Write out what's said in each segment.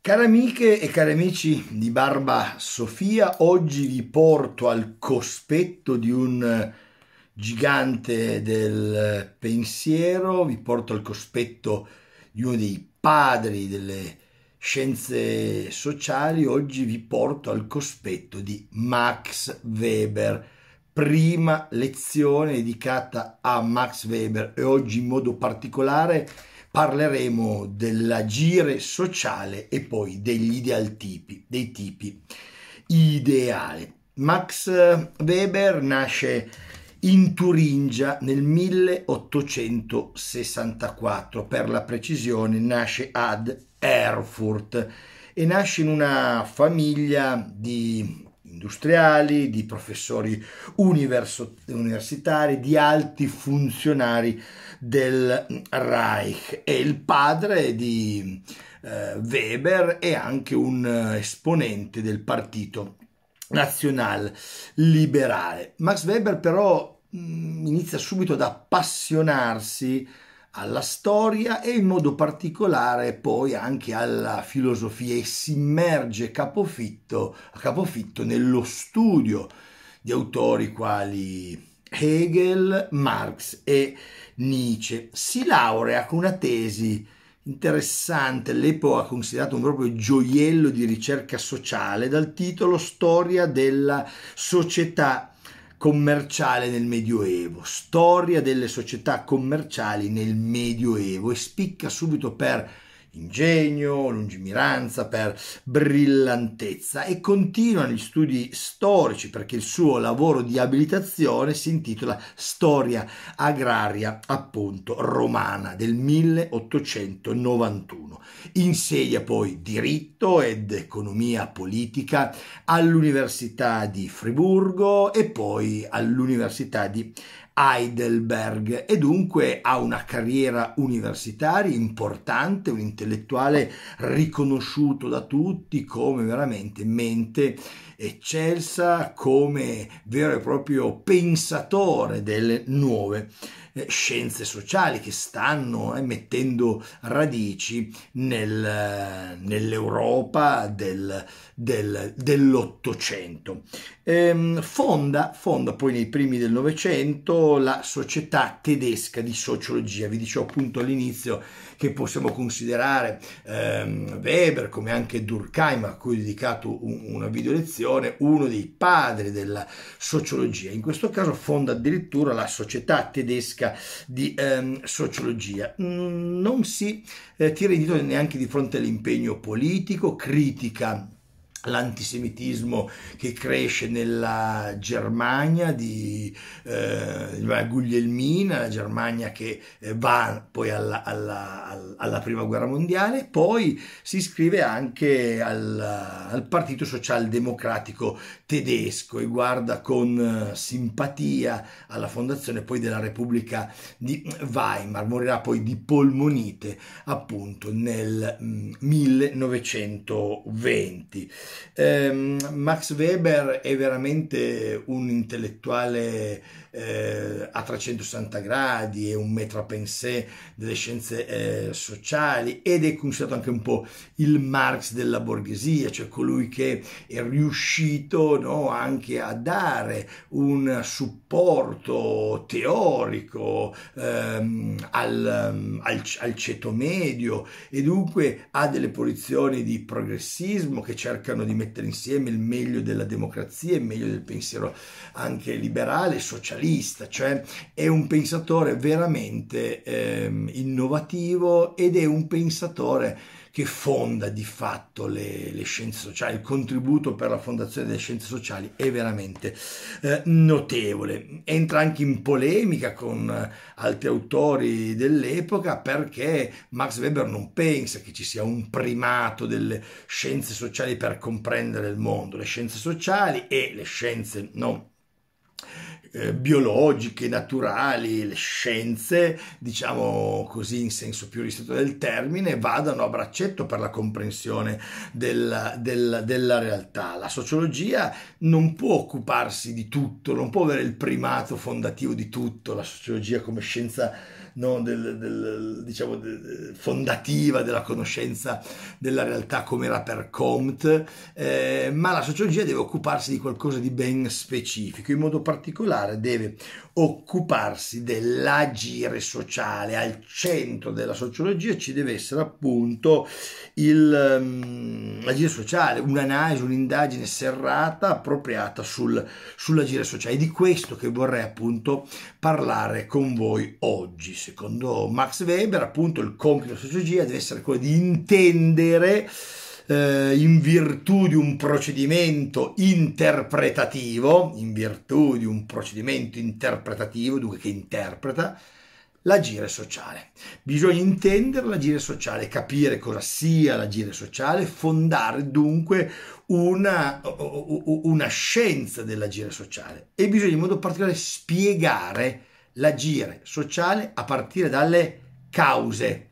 Cari amiche e cari amici di Barba Sofia, oggi vi porto al cospetto di un gigante del pensiero, vi porto al cospetto di uno dei padri delle scienze sociali, oggi vi porto al cospetto di Max Weber. Prima lezione dedicata a Max Weber e oggi in modo particolare parleremo dell'agire sociale e poi degli idealtipi, dei tipi ideali. Max Weber nasce in Turingia nel 1864, per la precisione nasce ad Erfurt e nasce in una famiglia di industriali, di professori universitari, di alti funzionari del Reich è il padre di eh, Weber è anche un eh, esponente del partito nazional liberale. Max Weber però mh, mm, inizia subito ad appassionarsi alla storia e in modo particolare poi anche alla filosofia e si immerge capofitto, a capofitto nello studio di autori quali Hegel, Marx e Nietzsche, si laurea con una tesi interessante, l'epoca considerato un proprio gioiello di ricerca sociale, dal titolo Storia della società commerciale nel Medioevo, storia delle società commerciali nel Medioevo e spicca subito per ingegno, lungimiranza, per brillantezza e continua negli studi storici perché il suo lavoro di abilitazione si intitola Storia agraria appunto romana del 1891. Insegna poi diritto ed economia politica all'Università di Friburgo e poi all'Università di Heidelberg e dunque ha una carriera universitaria importante, un intellettuale riconosciuto da tutti come veramente mente eccelsa come vero e proprio pensatore delle nuove eh, scienze sociali che stanno eh, mettendo radici nel, nell'Europa del, del, dell'Ottocento. Ehm, fonda, fonda, poi nei primi del Novecento la Società tedesca di sociologia, vi dicevo appunto all'inizio che possiamo considerare ehm, Weber come anche Durkheim a cui ho dedicato un, una video lezione, uno dei padri della sociologia. In questo caso fonda addirittura la società tedesca di ehm, sociologia. non si eh, tira indietro neanche di fronte all'impegno politico, critica l'antisemitismo che cresce nella Germania di eh, Guglielmina, la Germania che eh, va poi alla, alla, alla, prima guerra mondiale, poi si iscrive anche al, al Partito Socialdemocratico tedesco e guarda con eh, simpatia alla fondazione poi della Repubblica di Weimar, morirà poi di polmonite appunto nel 1920. Mm, ehm, Max Weber è veramente un intellettuale eh, a 360 gradi, è un metra pensée delle scienze eh, sociali ed è considerato anche un po' il Marx della borghesia, cioè colui che è riuscito no, anche a dare un supporto teorico ehm, al, al, al ceto medio e dunque ha delle posizioni di progressismo che cercano cercano di mettere insieme il meglio della democrazia, il meglio del pensiero anche liberale, socialista, cioè è un pensatore veramente eh, innovativo ed è un pensatore che fonda di fatto le, le, scienze sociali, il contributo per la fondazione delle scienze sociali è veramente eh, notevole. Entra anche in polemica con eh, altri autori dell'epoca perché Max Weber non pensa che ci sia un primato delle scienze sociali per comprendere il mondo. Le scienze sociali e le scienze non eh, biologiche, naturali, le scienze, diciamo così in senso più ristretto del termine, vadano a braccetto per la comprensione della, della, della realtà. La sociologia non può occuparsi di tutto, non può avere il primato fondativo di tutto, la sociologia come scienza no? del, del, diciamo, de, fondativa della conoscenza della realtà come era per Comte, eh, ma la sociologia deve occuparsi di qualcosa di ben specifico, in modo particolare deve occuparsi dell'agire sociale, al centro della sociologia ci deve essere appunto il, um, ehm, l'agire sociale, un'analisi, un'indagine serrata appropriata sul, sull'agire sociale, di questo che vorrei appunto parlare con voi oggi secondo Max Weber, appunto il compito della sociologia deve essere quello di intendere eh, in virtù di un procedimento interpretativo, in virtù di un procedimento interpretativo, dunque che interpreta, l'agire sociale. Bisogna intendere l'agire sociale, capire cosa sia l'agire sociale, fondare dunque una, una scienza dell'agire sociale e bisogna in modo particolare spiegare l'agire sociale a partire dalle cause.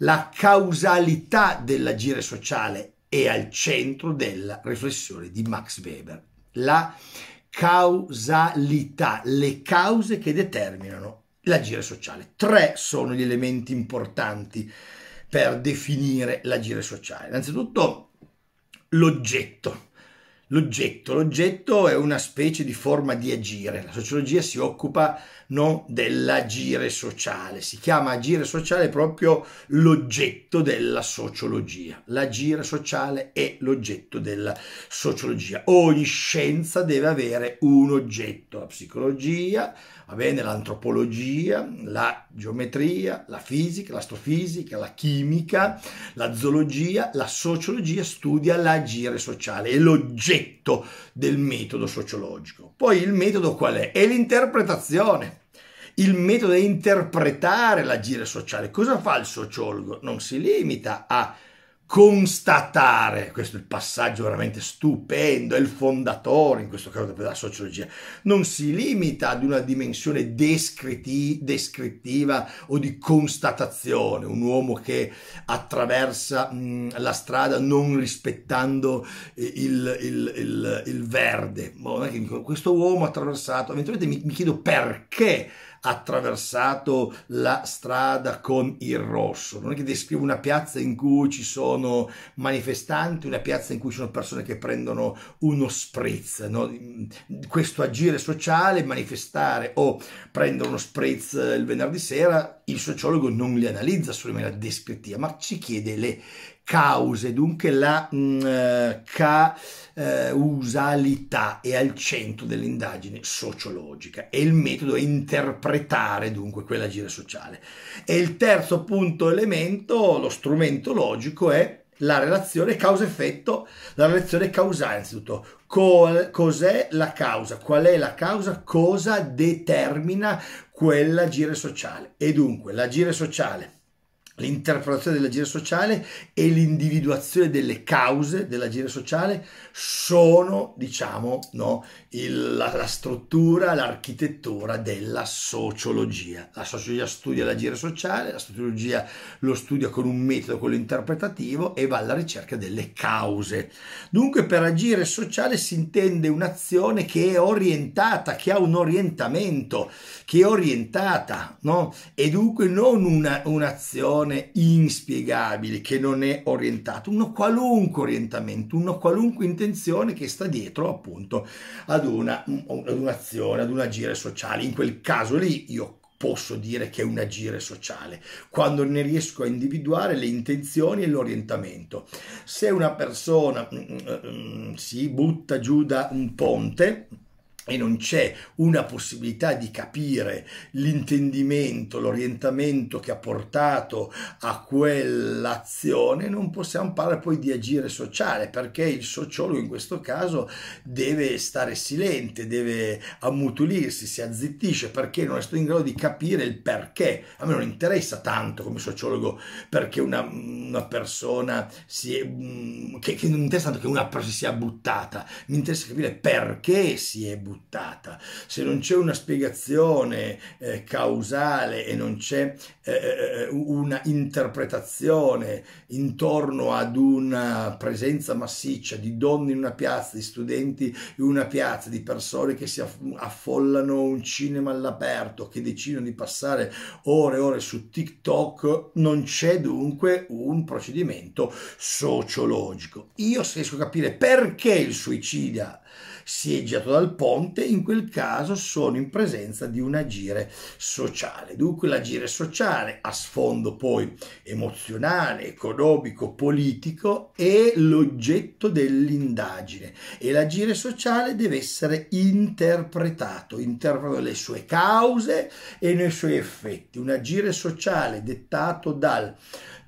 La causalità dell'agire sociale è al centro della riflessione di Max Weber. La causalità, le cause che determinano l'agire sociale. Tre sono gli elementi importanti per definire l'agire sociale. Innanzitutto l'oggetto. L'oggetto. L'oggetto è una specie di forma di agire. La sociologia si occupa no? dell'agire sociale. Si chiama agire sociale proprio l'oggetto della sociologia. L'agire sociale è l'oggetto della sociologia. Ogni scienza deve avere un oggetto, la psicologia, va bene, l'antropologia, la geometria, la fisica, l'astrofisica, la chimica, la zoologia, la sociologia studia l'agire sociale, è l'oggetto del metodo sociologico. Poi il metodo qual è? È l'interpretazione il metodo è interpretare l'agire sociale. Cosa fa il sociologo? Non si limita a constatare, questo è il passaggio veramente stupendo, è il fondatore in questo caso della sociologia, non si limita ad una dimensione descritti, descrittiva o di constatazione, un uomo che attraversa mh, mm, la strada non rispettando eh, il, il, il, il verde, boh, questo uomo ha attraversato, eventualmente mi, mi chiedo perché attraversato la strada con il rosso, non è che descrivo una piazza in cui ci sono manifestanti, una piazza in cui ci sono persone che prendono uno spritz, no? questo agire sociale, manifestare o prendere uno spritz il venerdì sera, il sociologo non li analizza sulle maniera descrittiva, ma ci chiede le cause, dunque la mh, mm, eh, causalità eh, è al centro dell'indagine sociologica e il metodo è interpretare dunque quell'agire sociale. E il terzo punto elemento, lo strumento logico è la relazione causa-effetto, la relazione causale innanzitutto. Co- cos'è la causa? Qual è la causa? Cosa determina quell'agire sociale? E dunque l'agire sociale l'interpretazione dell'agire sociale e l'individuazione delle cause dell'agire sociale sono, diciamo, no, il, la, la, struttura, l'architettura della sociologia. La sociologia studia l'agire sociale, la sociologia lo studia con un metodo, quello interpretativo, e va alla ricerca delle cause. Dunque, per agire sociale si intende un'azione che è orientata, che ha un orientamento, che è orientata, no? E dunque non una, un'azione situazione inspiegabile che non è orientato, uno qualunque orientamento, una qualunque intenzione che sta dietro appunto ad, una, ad un'azione, ad un agire sociale. In quel caso lì io posso dire che è un agire sociale, quando ne riesco a individuare le intenzioni e l'orientamento. Se una persona mm, mm, mm si butta giù da un ponte, e non c'è una possibilità di capire l'intendimento, l'orientamento che ha portato a quell'azione, non possiamo parlare poi di agire sociale, perché il sociologo in questo caso deve stare silente, deve ammutolirsi, si azzittisce, perché non è stato in grado di capire il perché. A me non interessa tanto come sociologo perché una, una persona si è, mm, che, che non interessa tanto che una persona sia buttata, mi interessa capire perché si è buttata buttata, se non c'è una spiegazione eh, causale e non c'è eh, eh, eh una interpretazione intorno ad una presenza massiccia di donne in una piazza, di studenti in una piazza, di persone che si affollano un cinema all'aperto, che decidono di passare ore e ore su TikTok, non c'è dunque un procedimento sociologico. Io se riesco a capire perché il suicida si è girato dal ponte, fronte in quel caso sono in presenza di un agire sociale. Dunque l'agire sociale a sfondo poi emozionale, economico, politico è l'oggetto dell'indagine e l'agire sociale deve essere interpretato, interpretato le sue cause e nei suoi effetti. Un agire sociale dettato dal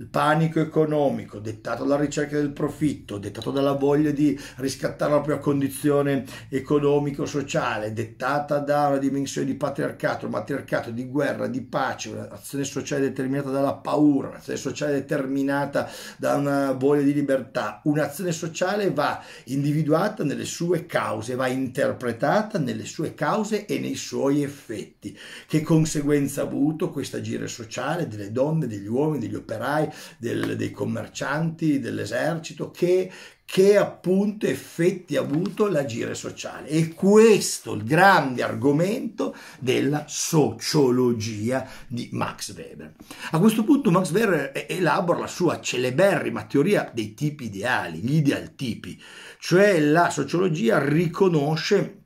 il panico economico dettato dalla ricerca del profitto, dettato dalla voglia di riscattare la propria condizione economico-sociale, dettata da una dimensione di patriarcato, matriarcato, di guerra, di pace, un'azione sociale determinata dalla paura, un'azione sociale determinata da una voglia di libertà. Un'azione sociale va individuata nelle sue cause, va interpretata nelle sue cause e nei suoi effetti. Che conseguenza ha avuto questo agire sociale delle donne, degli uomini, degli operai, operai, del, dei commercianti, dell'esercito, che, che appunto effetti ha avuto l'agire sociale. E questo è il grande argomento della sociologia di Max Weber. A questo punto Max Weber elabora la sua celeberrima teoria dei tipi ideali, gli ideal tipi, cioè la sociologia riconosce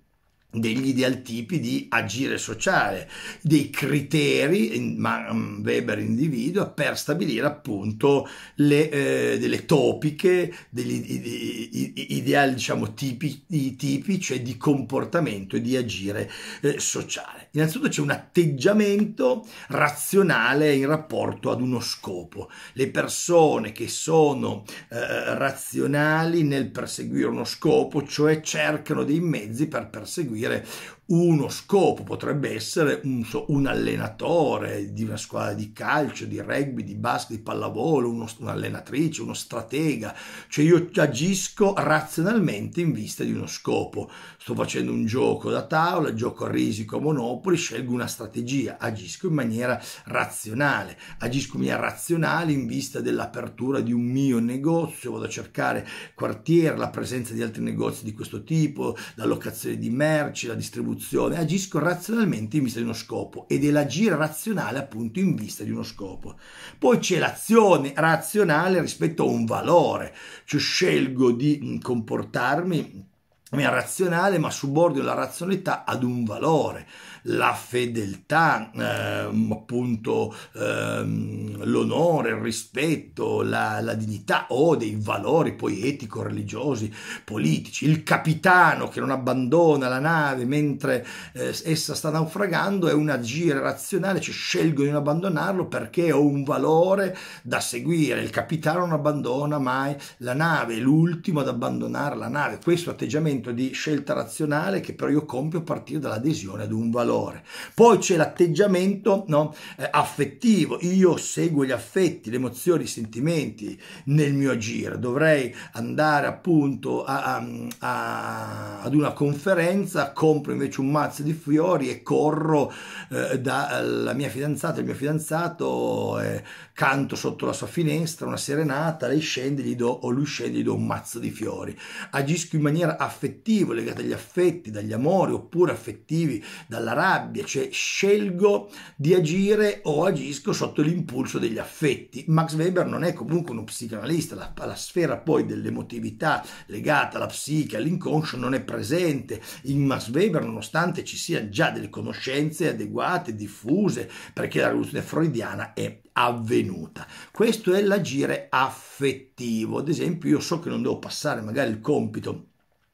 degli idealtipi di agire sociale, dei criteri, ma mm, Weber individua, per stabilire appunto le, eh, delle topiche, degli ideali diciamo tipici, tipi, cioè di comportamento e di agire eh, sociale. Innanzitutto c'è un atteggiamento razionale in rapporto ad uno scopo. Le persone che sono eh, razionali nel perseguire uno scopo, cioè cercano dei mezzi per perseguire it. uno scopo potrebbe essere un, so, un, allenatore di una squadra di calcio, di rugby, di basket, di pallavolo, uno, un'allenatrice, uno stratega, cioè io agisco razionalmente in vista di uno scopo. Sto facendo un gioco da tavola, gioco a risico, a monopoli, scelgo una strategia, agisco in maniera razionale, agisco in maniera razionale in vista dell'apertura di un mio negozio, vado a cercare quartiere, la presenza di altri negozi di questo tipo, la locazione di merci, la distribuzione evoluzione agisco razionalmente in vista di uno scopo ed è l'agire razionale appunto in vista di uno scopo. Poi c'è l'azione razionale rispetto a un valore, cioè scelgo di comportarmi in razionale ma subordino la razionalità ad un valore la fedeltà, ehm, appunto ehm, l'onore, il rispetto, la, la dignità o dei valori poi etico-religiosi, politici, il capitano che non abbandona la nave mentre eh, essa sta naufragando è un agire razionale, cioè scelgo di non abbandonarlo perché ho un valore da seguire, il capitano non abbandona mai la nave, l'ultimo ad abbandonare la nave, questo atteggiamento di scelta razionale che però io compio a partire dall'adesione ad un valore valore. Poi c'è l'atteggiamento no, eh, affettivo, io seguo gli affetti, le emozioni, i sentimenti nel mio agire, dovrei andare appunto a, a, a, ad una conferenza, compro invece un mazzo di fiori e corro eh, dalla mia fidanzata, il mio fidanzato, eh, canto sotto la sua finestra una serenata, lei scende gli do, o lui scende gli do un mazzo di fiori. Agisco in maniera affettiva, legata agli affetti, dagli amori oppure affettivi, dalla rabbia rabbia, cioè scelgo di agire o agisco sotto l'impulso degli affetti. Max Weber non è comunque uno psicanalista, la, la sfera poi dell'emotività legata alla psiche, all'inconscio non è presente in Max Weber nonostante ci siano già delle conoscenze adeguate, diffuse, perché la rivoluzione freudiana è avvenuta. Questo è l'agire affettivo. Ad esempio, io so che non devo passare magari il compito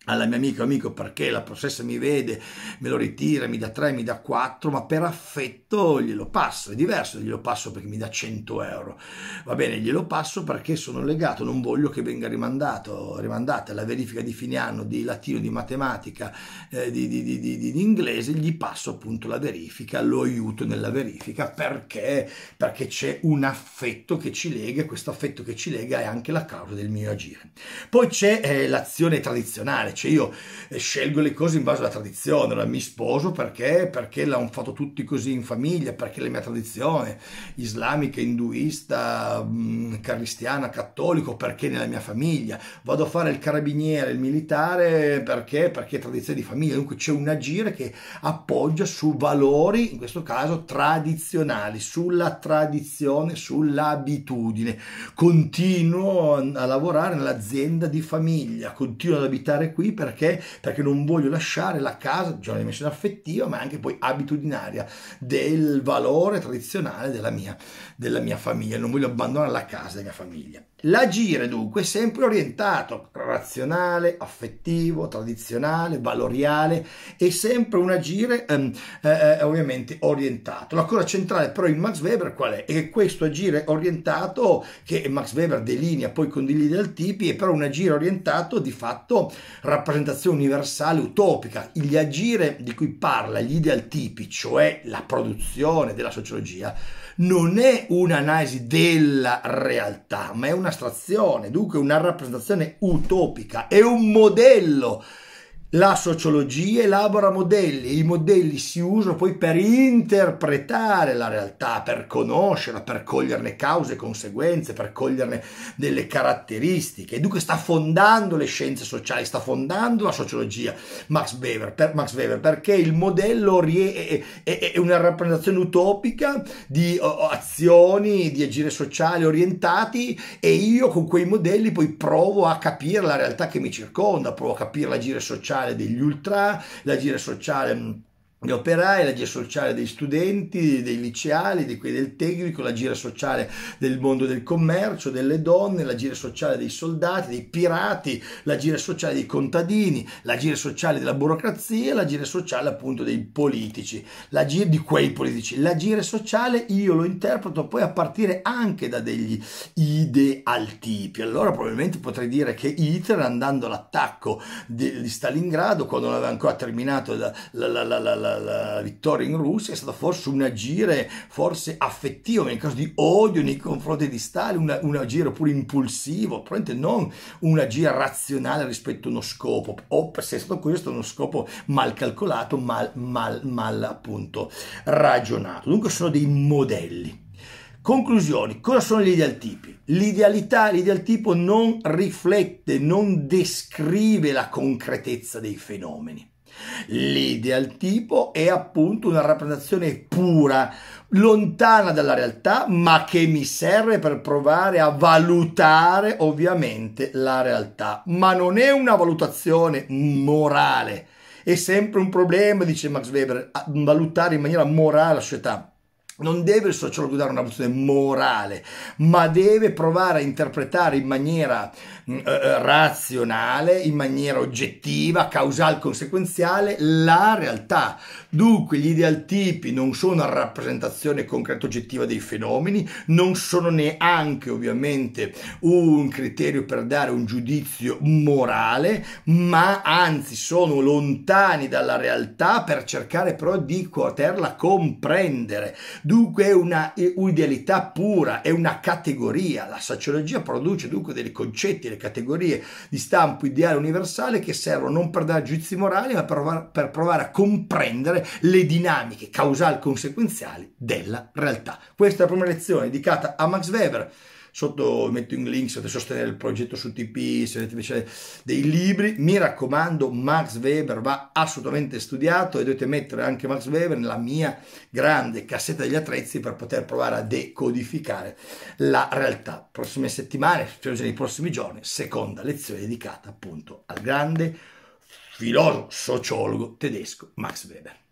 alla mia amica, amico, perché la professa mi vede, me lo ritira, mi dà 3, mi dà 4, ma per affetto glielo passo, è diverso, glielo passo perché mi dà 100 euro, va bene, glielo passo perché sono legato, non voglio che venga rimandato, rimandata la verifica di fine anno di latino, di matematica, eh, di, di, di, di, inglese, gli passo appunto la verifica, lo aiuto nella verifica perché, perché c'è un affetto che ci lega, e questo affetto che ci lega è anche la causa del mio agire. Poi c'è eh, l'azione tradizionale, cioè io eh, scelgo le cose in base alla tradizione, allora mi sposo perché, perché l'hanno fatto tutti così in famiglia, perché la mia tradizione islamica, induista, mm, cristiana, cattolico, perché nella mia famiglia, vado a fare il carabiniere, il militare perché, perché è tradizione di famiglia, dunque c'è un agire che appoggia su valori, in questo caso tradizionali, sulla tradizione, sull'abitudine, continuo a lavorare nell'azienda di famiglia, continuo ad abitare qui lì perché? Perché non voglio lasciare la casa, già una dimensione affettiva, ma anche poi abitudinaria del valore tradizionale della mia, della mia famiglia, non voglio abbandonare la casa della mia famiglia. L'agire dunque è sempre orientato razionale, affettivo, tradizionale, valoriale, è sempre un agire ehm, eh, eh ovviamente orientato. La cosa centrale però in Max Weber qual è? È che questo agire orientato che Max Weber delinea poi con degli idealtipi è però un agire orientato di fatto rappresentazione universale utopica. Gli agire di cui parla gli idealtipi, cioè la produzione della sociologia, non è un'analisi della realtà, ma è un'astrazione, dunque una rappresentazione utopica, è un modello la sociologia elabora modelli e i modelli si usano poi per interpretare la realtà, per conoscerla, per coglierne cause e conseguenze, per coglierne delle caratteristiche. E dunque sta fondando le scienze sociali, sta fondando la sociologia Max Weber, per Max Weber perché il modello è, è, è una rappresentazione utopica di azioni, di agire sociali orientati e io con quei modelli poi provo a capire la realtà che mi circonda, provo a capire l'agire sociale sociale degli ultra, la gira sociale gli operai, la gira sociale dei studenti, dei liceali, di quelli del tecnico, la gira sociale del mondo del commercio, delle donne, la gira sociale dei soldati, dei pirati, la gira sociale dei contadini, la gira sociale della burocrazia, la gira sociale appunto dei politici, la gira di quei politici. La gira sociale io lo interpreto poi a partire anche da degli idealtipi. Allora probabilmente potrei dire che Hitler andando all'attacco di Stalingrado, quando non aveva ancora terminato la, la, la, la la, la, vittoria in Russia è stata forse un agire forse affettivo, nel caso di odio nei confronti di Stalin, una, un agire pure impulsivo, probabilmente non un agire razionale rispetto a uno scopo, o se è stato questo uno scopo mal calcolato, mal, mal, mal appunto ragionato. Dunque sono dei modelli. Conclusioni, cosa sono gli idealtipi? L'idealità, l'ideal tipo non riflette, non descrive la concretezza dei fenomeni. L'ideal tipo è appunto una rappresentazione pura, lontana dalla realtà, ma che mi serve per provare a valutare ovviamente la realtà. Ma non è una valutazione morale, è sempre un problema, dice Max Weber, valutare in maniera morale la società non deve il sociologo dare una posizione morale, ma deve provare a interpretare in maniera mm, eh, eh, razionale, in maniera oggettiva, causal conseguenziale la realtà. Dunque gli idealtipi non sono una rappresentazione concreta oggettiva dei fenomeni, non sono neanche ovviamente un criterio per dare un giudizio morale, ma anzi sono lontani dalla realtà per cercare però di poterla comprendere Dunque è una idealità pura, è una categoria. La sociologia produce dunque dei concetti, delle categorie di stampo ideale universale che servono non per dare giudizi morali, ma per, provare a comprendere le dinamiche causali conseguenziali della realtà. Questa è la prima lezione dedicata a Max Weber sotto metto un link se volete sostenere il progetto su TP, se volete invece dei libri, mi raccomando Max Weber va assolutamente studiato e dovete mettere anche Max Weber nella mia grande cassetta degli attrezzi per poter provare a decodificare la realtà. Prossime settimane, nei prossimi giorni, seconda lezione dedicata appunto al grande filosofo sociologo tedesco Max Weber.